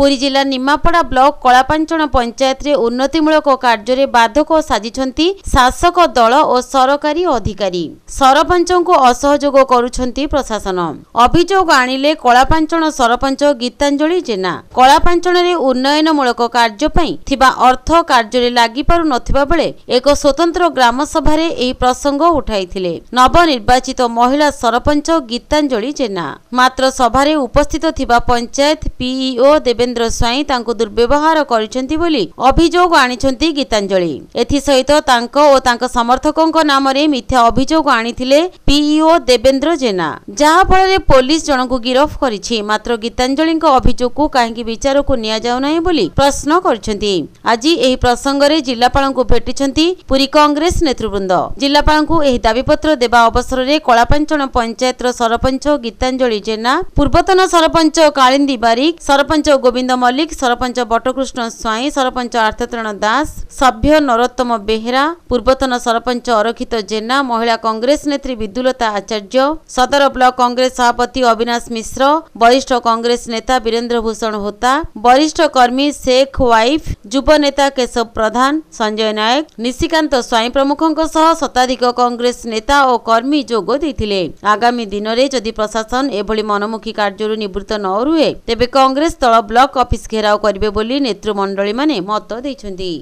ପୁରୀ ଜିଲ୍ଲା ନିମାପଡ଼ା ବ୍ଲକ କଳାପାଞ୍ଚଣ ପଞ୍ଚାୟତରେ ଉନ୍ନତିମୂଳକ କାର୍ଯ୍ୟରେ ବାଧକ ସାଜିଛନ୍ତି ଶାସକ ଦଳ ଓ ସରକାରୀ ଅଧିକାରୀ ସରପଞ୍ଚଙ୍କୁ ଅସହଯୋଗ କରୁଛନ୍ତି ପ୍ରଶାସନ ଅଭିଯୋଗ ଆଣିଲେ କଳାପାଞ୍ଚଣ ସରପଞ୍ଚ ଗୀତାଞ୍ଜଳି ଜେନା କଳାପାଞ୍ଚଣରେ ଉନ୍ନୟନମୂଳକ କାର୍ଯ୍ୟ ପାଇଁ ଥିବା ଅର୍ଥ କାର୍ଯ୍ୟରେ ଲାଗିପାରୁନଥିବା ବେଳେ ଏକ ସ୍ୱତନ୍ତ୍ର ଗ୍ରାମସଭାରେ ଏହି ପ୍ରସଙ୍ଗ ଉଠାଇଥିଲେ ନବନିର୍ବାଚିତ ମହିଳା ସରପଞ୍ଚ ଗୀତାଞ୍ଜଳି ଜେନା ମାତ୍ର ସଭାରେ ଉପସ୍ଥିତ ଥିବା ପଞ୍ଚାୟତ ପିଇଓ ଦେବ ଦୀପେନ୍ଦ୍ର ସ୍ୱାଇଁ ତାଙ୍କୁ ଦୁର୍ବ୍ୟବହାର କରିଛନ୍ତି ବୋଲି ଅଭିଯୋଗ ଆଣିଛନ୍ତି ଗୀତାଞ୍ଜଳି ଏଥିସହିତ ତାଙ୍କ ଓ ତାଙ୍କ ସମର୍ଥକଙ୍କ ନାମରେ ମିଥ୍ୟା ଅଭିଯୋଗ ଆଣିଥିଲେ ପିଇଓ ଦେବେନ୍ଦ୍ର ଜେନା ଯାହାଫଳରେ ପୋଲିସ ଜଣଙ୍କୁ ଗିରଫ କରିଛି ମାତ୍ର ଗୀତାଞ୍ଜଳିଙ୍କ ଅଭିଯୋଗକୁ କାହିଁକି ବିଚାରକୁ ନିଆଯାଉ ନାହିଁ ବୋଲି ପ୍ରଶ୍ନ କରିଛନ୍ତି ଆଜି ଏହି ପ୍ରସଙ୍ଗରେ ଜିଲ୍ଲାପାଳଙ୍କୁ ଭେଟିଛନ୍ତି ପୁରୀ କଂଗ୍ରେସ ନେତୃବୃନ୍ଦ ଜିଲ୍ଲାପାଳଙ୍କୁ ଏହି ଦାବିପତ୍ର ଦେବା ଅବସରରେ କଳାପାଞ୍ଚଣ ପଞ୍ଚାୟତର ସରପଞ୍ଚ ଗୀତାଞ୍ଜଳି ଜେନା ପୂର୍ବତନ ସରପଞ୍ଚ କାଳିନ୍ଦୀ ବାରିକ ସରପଞ୍ଚ ଗୋ गोविन्द मल्लिक सरपंच बटकृष्ण स्वई सरपंच आर्थत्रण दास सभ्य नरोत्तम बेहरा पूर्वतन सरपंच अरक्षित जेना महिला कंग्रेस नेत्री विद्य आचार्य सदर ब्लक कंग्रेस सभापति अविनाश मिश्र वरिष्ठ कंग्रेस नेता बीरेन्द्र भूषण होता वरिष्ठ कर्मी शेख वाइफ जुव नेता केशव प्रधान संजय प्रधानक निशीकान्त स्वं प्रमुख शताधिक कंग्रेस नेतामी ज आगामी दिन जसन एभ मनोमुखी न कार्यहेस दल ब्लक ବ୍ଲକ ଅଫିସ୍ ଘେରାଉ କରିବେ ବୋଲି ନେତୃମଣ୍ଡଳୀମାନେ ମତ ଦେଇଛନ୍ତି